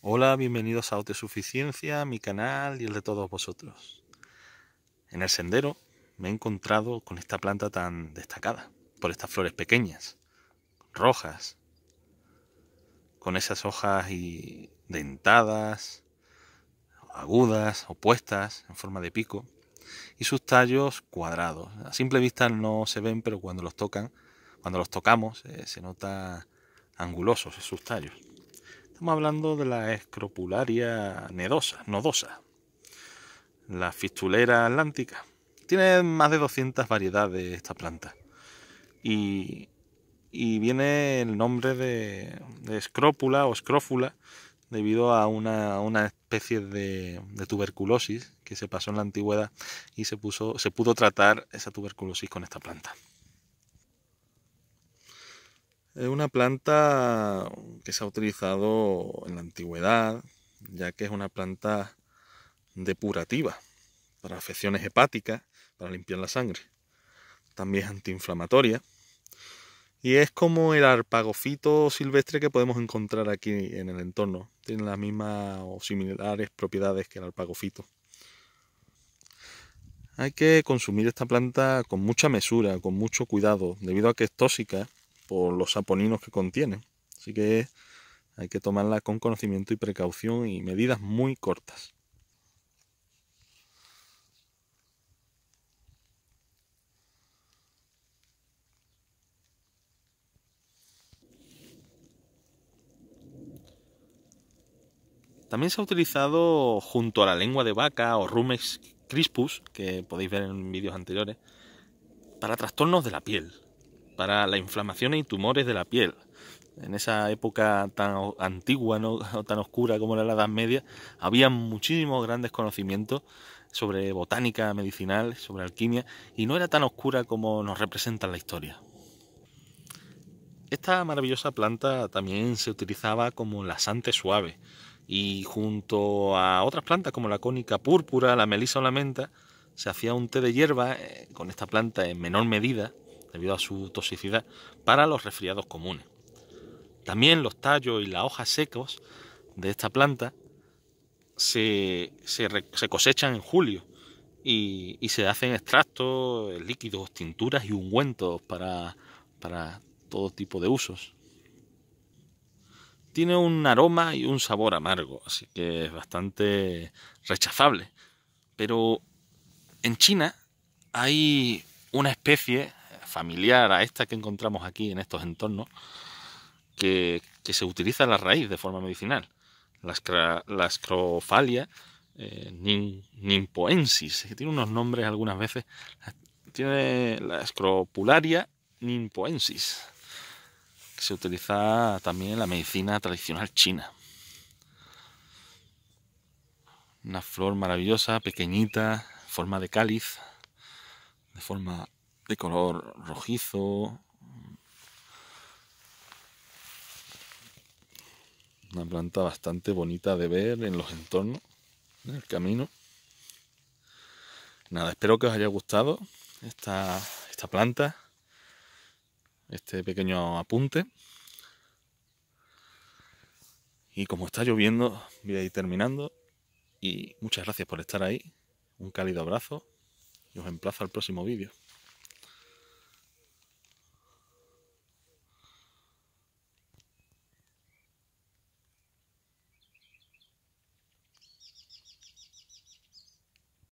Hola, bienvenidos a Autosuficiencia, mi canal y el de todos vosotros. En el sendero me he encontrado con esta planta tan destacada, por estas flores pequeñas, rojas, con esas hojas y dentadas, agudas, opuestas, en forma de pico, y sus tallos cuadrados. A simple vista no se ven, pero cuando los tocan, cuando los tocamos, eh, se nota angulosos sus tallos. Estamos hablando de la escropularia nedosa, nodosa, la fistulera atlántica. Tiene más de 200 variedades de esta planta. Y, viene el nombre de, de, escrópula o escrófula debido a una, una especie de, de, tuberculosis que se pasó en la antigüedad y se, puso, se pudo tratar esa tuberculosis con esta planta. Es eh, una planta que se ha utilizado en la antigüedad, ya que es una planta depurativa para afecciones hepáticas, para limpiar la sangre. También es antiinflamatoria. Y es como el arpagofito silvestre que podemos encontrar aquí en el entorno. Tiene las mismas o similares propiedades que el arpagofito. Hay que consumir esta planta con mucha mesura, con mucho cuidado, debido a que es tóxica por los saponinos que contiene. Así que hay que tomarla con conocimiento y precaución y medidas muy cortas. También se ha utilizado junto a la lengua de vaca o rumex crispus, que podéis ver en vídeos anteriores, para trastornos de la piel para la inflamación y tumores de la piel. En esa época tan antigua ¿no? tan oscura como la Edad Media, había muchísimos grandes conocimientos sobre botánica medicinal, sobre alquimia, y no era tan oscura como nos representa la historia. Esta maravillosa planta también se utilizaba como lasante suave, y junto a otras plantas como la cónica púrpura, la melisa o la menta, se hacía un té de hierba eh, con esta planta en menor medida, debido a su toxicidad, para los resfriados comunes. También los tallos y las hojas secos de esta planta se, cosechan en julio y, se hacen extractos, líquidos, tinturas y ungüentos para, para todo tipo de usos. Tiene un aroma y un sabor amargo, así que es bastante rechazable. Pero en China hay una especie familiar a esta que encontramos aquí en estos entornos, que, se utiliza la raíz de forma medicinal. ...la escrofalia... Eh, nimpoensis, que tiene unos nombres algunas veces, tiene la escropularia nimpoensis, que se utiliza también en la medicina tradicional china. Una flor maravillosa, pequeñita, forma de cáliz, de forma de color rojizo. Una planta bastante bonita de ver en los entornos, en el camino. Nada, espero que os haya gustado esta, esta planta, este pequeño apunte. Y como está lloviendo, voy a ir terminando. Y muchas gracias por estar ahí. Un cálido abrazo y os emplazo al próximo vídeo.